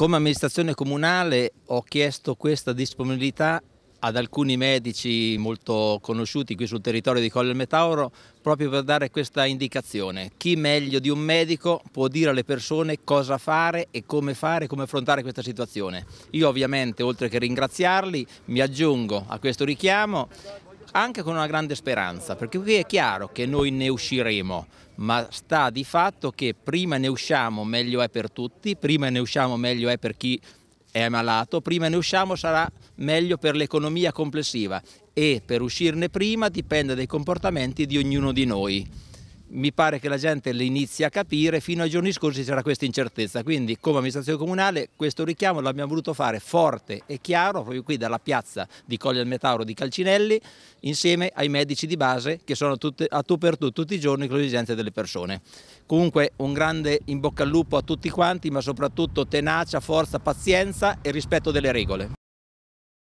Come amministrazione comunale ho chiesto questa disponibilità ad alcuni medici molto conosciuti qui sul territorio di Colle del Metauro proprio per dare questa indicazione. Chi meglio di un medico può dire alle persone cosa fare e come fare, come affrontare questa situazione. Io ovviamente oltre che ringraziarli mi aggiungo a questo richiamo anche con una grande speranza, perché qui è chiaro che noi ne usciremo, ma sta di fatto che prima ne usciamo meglio è per tutti, prima ne usciamo meglio è per chi è malato, prima ne usciamo sarà meglio per l'economia complessiva e per uscirne prima dipende dai comportamenti di ognuno di noi mi pare che la gente le inizi a capire, fino ai giorni scorsi c'era questa incertezza, quindi come amministrazione comunale questo richiamo l'abbiamo voluto fare forte e chiaro proprio qui dalla piazza di Colle al Metauro di Calcinelli insieme ai medici di base che sono tutte, a tu per tu tutti i giorni con le esigenze delle persone. Comunque un grande in bocca al lupo a tutti quanti ma soprattutto tenacia, forza, pazienza e rispetto delle regole.